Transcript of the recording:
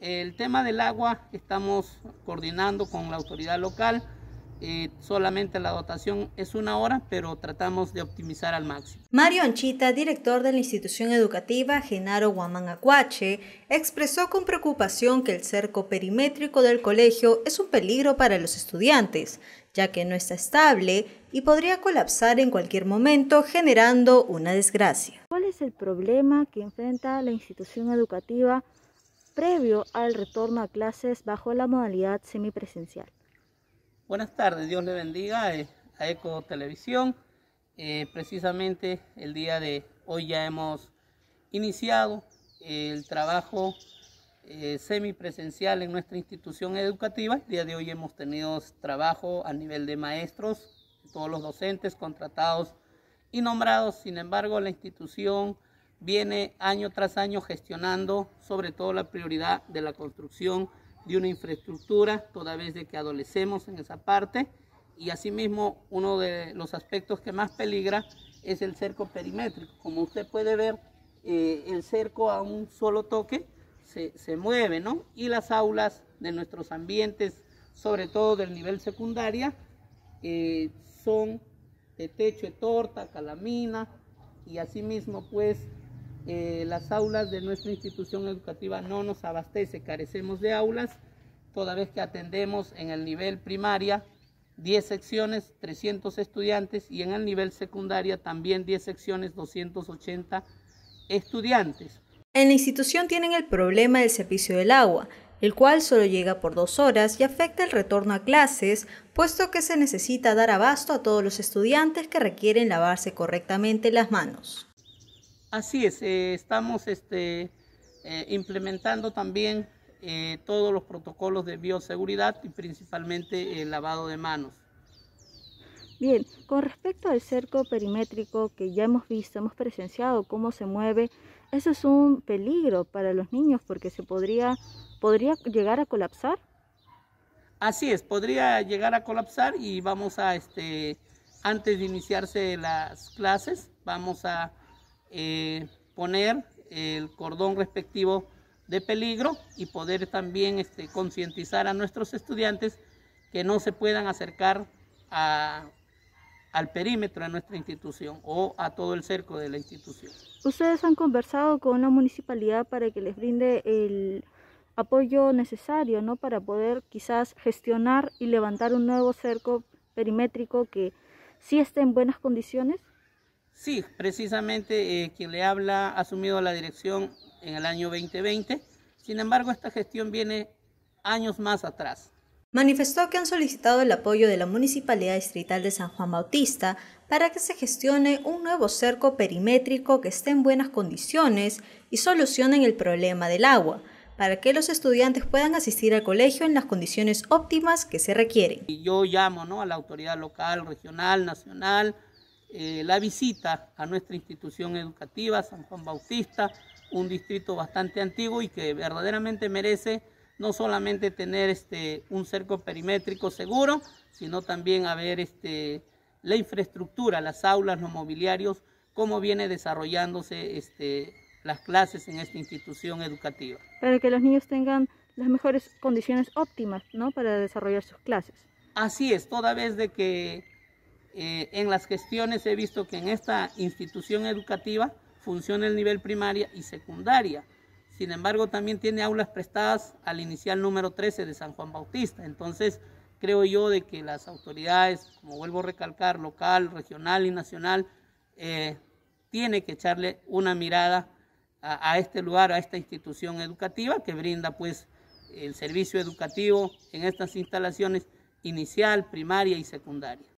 El tema del agua estamos coordinando con la autoridad local. Eh, solamente la dotación es una hora, pero tratamos de optimizar al máximo. Mario Anchita, director de la institución educativa Genaro Guamán Acuache, expresó con preocupación que el cerco perimétrico del colegio es un peligro para los estudiantes, ya que no está estable y podría colapsar en cualquier momento generando una desgracia. ¿Cuál es el problema que enfrenta la institución educativa previo al retorno a clases bajo la modalidad semipresencial. Buenas tardes, Dios le bendiga eh, a Eco Televisión. Eh, precisamente el día de hoy ya hemos iniciado el trabajo eh, semipresencial en nuestra institución educativa. El día de hoy hemos tenido trabajo a nivel de maestros, todos los docentes contratados y nombrados. Sin embargo, la institución viene año tras año gestionando sobre todo la prioridad de la construcción de una infraestructura, toda vez de que adolecemos en esa parte. Y asimismo, uno de los aspectos que más peligra es el cerco perimétrico. Como usted puede ver, eh, el cerco a un solo toque se, mueve, ¿no? Y las aulas de nuestros ambientes, sobre todo del nivel secundaria, eh, son de techo de torta, calamina, y asimismo pues eh, las aulas de nuestra institución educativa no nos abastece, carecemos de aulas, toda vez que atendemos en el nivel primaria 10 secciones, 300 estudiantes, y en el nivel secundaria también 10 secciones, 280 estudiantes. En la institución tienen el problema del servicio del agua, el cual solo llega por dos horas y afecta el retorno a clases, puesto que se necesita dar abasto a todos los estudiantes que requieren lavarse correctamente las manos. Así es, eh, estamos este, eh, implementando también eh, todos los protocolos de bioseguridad y principalmente el lavado de manos. Bien, con respecto al cerco perimétrico que ya hemos visto, hemos presenciado cómo se mueve, eso es un peligro para los niños porque se podría, podría llegar a colapsar. Así es, podría llegar a colapsar y vamos a, este, antes de iniciarse las clases, vamos a eh, poner el cordón respectivo de peligro y poder también este, concientizar a nuestros estudiantes que no se puedan acercar al perímetro de nuestra institución o a todo el cerco de la institución. ¿Ustedes han conversado con la municipalidad para que les brinde el apoyo necesario ¿no? para poder quizás gestionar y levantar un nuevo cerco perimétrico que sí esté en buenas condiciones? Sí, precisamente eh, quien le habla ha asumido la dirección en el año 2020. Sin embargo, esta gestión viene años más atrás. Manifestó que han solicitado el apoyo de la Municipalidad Distrital de San Juan Bautista para que se gestione un nuevo cerco perimétrico que esté en buenas condiciones y solucionen el problema del agua, para que los estudiantes puedan asistir al colegio en las condiciones óptimas que se requieren. Y yo llamo ¿no? a la autoridad local, regional, nacional, eh, la visita a nuestra institución educativa, San Juan Bautista, un distrito bastante antiguo y que verdaderamente merece no solamente tener este, un cerco perimétrico seguro, sino también haber este, la infraestructura, las aulas, los mobiliarios, cómo viene desarrollándose este, las clases en esta institución educativa. Para que los niños tengan las mejores condiciones óptimas ¿no? para desarrollar sus clases. Así es, toda vez de que eh, en las gestiones he visto que en esta institución educativa funciona el nivel primaria y secundaria. Sin embargo, también tiene aulas prestadas al inicial número 13 de San Juan Bautista. Entonces, creo yo de que las autoridades, como vuelvo a recalcar, local, regional y nacional, tienen eh, tiene que echarle una mirada a, a, este lugar, a esta institución educativa que brinda pues el servicio educativo en estas instalaciones inicial, primaria y secundaria.